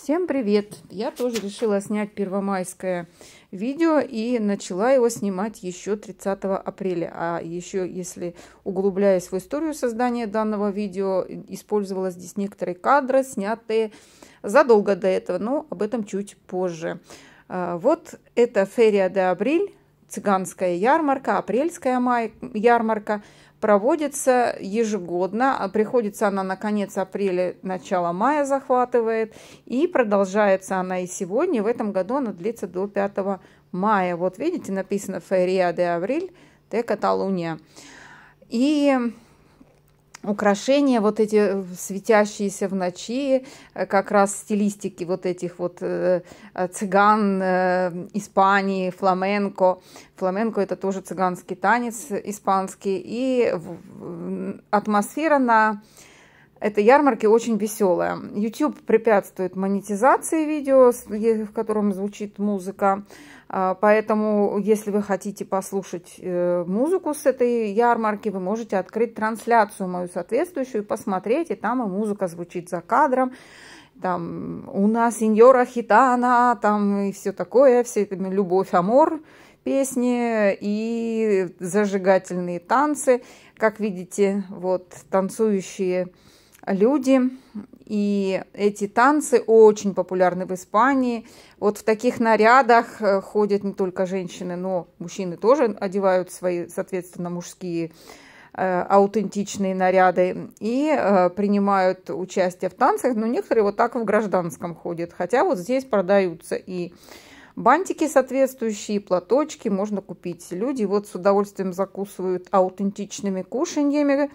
Всем привет! Я тоже решила снять первомайское видео и начала его снимать еще 30 апреля. А еще, если углубляясь в историю создания данного видео, использовала здесь некоторые кадры, снятые задолго до этого, но об этом чуть позже. А, вот это «Ферия де апрель цыганская ярмарка, апрельская май, ярмарка проводится ежегодно. А приходится она на конец апреля, начало мая захватывает. И продолжается она и сегодня. В этом году она длится до 5 мая. Вот видите, написано «Ферия де Авриль де Каталуния». И украшения вот эти э, светящиеся в ночи, э, как раз стилистики вот этих вот э, цыган Испании, фламенко. Фламенко это тоже цыганский танец испанский. И атмосфера на этой ярмарки очень веселая. YouTube препятствует монетизации видео, в котором звучит музыка. А, поэтому, если вы хотите послушать э, музыку с этой ярмарки, вы можете открыть трансляцию мою соответствующую, и посмотреть, и там и музыка звучит за кадром. Там у нас сеньора Хитана, там и все такое, все это любовь, амор песни и зажигательные танцы. Как видите, вот танцующие люди. И эти танцы очень популярны в Испании. Вот в таких нарядах э, ходят не только женщины, но мужчины тоже одевают свои, соответственно, мужские э, аутентичные наряды и э, принимают участие в танцах, но некоторые вот так в гражданском ходят. Хотя вот здесь продаются и бантики соответствующие, платочки можно купить. Люди вот с удовольствием закусывают аутентичными кушаньями,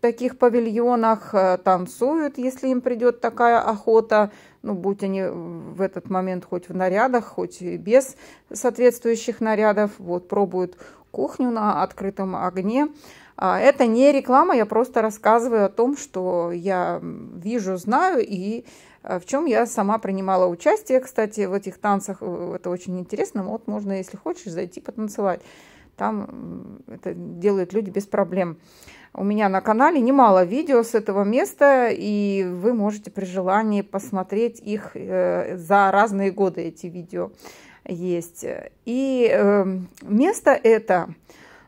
таких павильонах, э, танцуют, если им придет такая охота, ну, будь они в этот момент хоть в нарядах, хоть и без соответствующих нарядов, вот, пробуют кухню на открытом огне. А, это не реклама, я просто рассказываю о том, что я вижу, знаю и э, в чем я сама принимала участие, кстати, в этих танцах. Э, это очень интересно. Вот можно, если хочешь, зайти потанцевать. Там это делают люди без проблем. У меня на канале немало видео с этого места, и вы можете при желании посмотреть их э, за разные годы эти видео есть. И э, место это,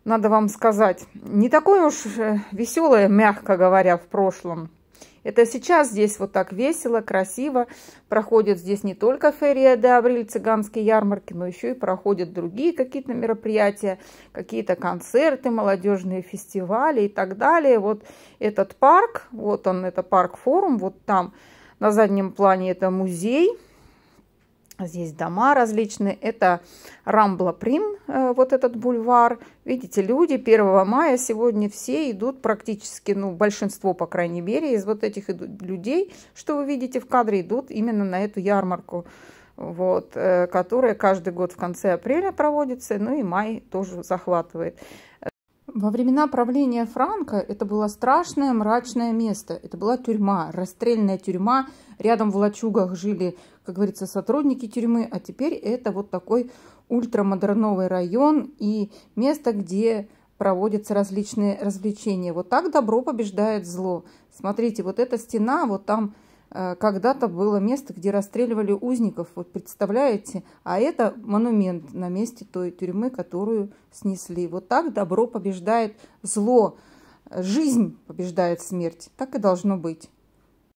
надо вам сказать, не такое уж э, веселое, мягко говоря, в прошлом. Это сейчас здесь вот так весело, красиво. Проходят здесь не только ферия де Абриль, цыганские ярмарки, но еще и проходят другие какие-то мероприятия, какие-то концерты, молодежные фестивали и так далее. Вот этот парк, вот он, это парк-форум, вот там на заднем плане это музей – Здесь дома различные. Это Рамбла Прим, э, вот этот бульвар. Видите, люди 1 мая сегодня все идут практически, ну, большинство, по крайней мере, из вот этих людей, что вы видите в кадре, идут именно на эту ярмарку, вот, э, которая каждый год в конце апреля проводится, ну и май тоже захватывает. Во времена правления Франка это было страшное мрачное место. Это была тюрьма, расстрельная тюрьма. Рядом в лачугах жили, как говорится, сотрудники тюрьмы. А теперь это вот такой ультрамодерновый район и место, где проводятся различные развлечения. Вот так добро побеждает зло. Смотрите, вот эта стена, вот там Э, когда-то было место, где расстреливали узников, вот представляете? А это монумент на месте той тюрьмы, которую снесли. Вот так добро побеждает зло, жизнь побеждает смерть. Так и должно быть.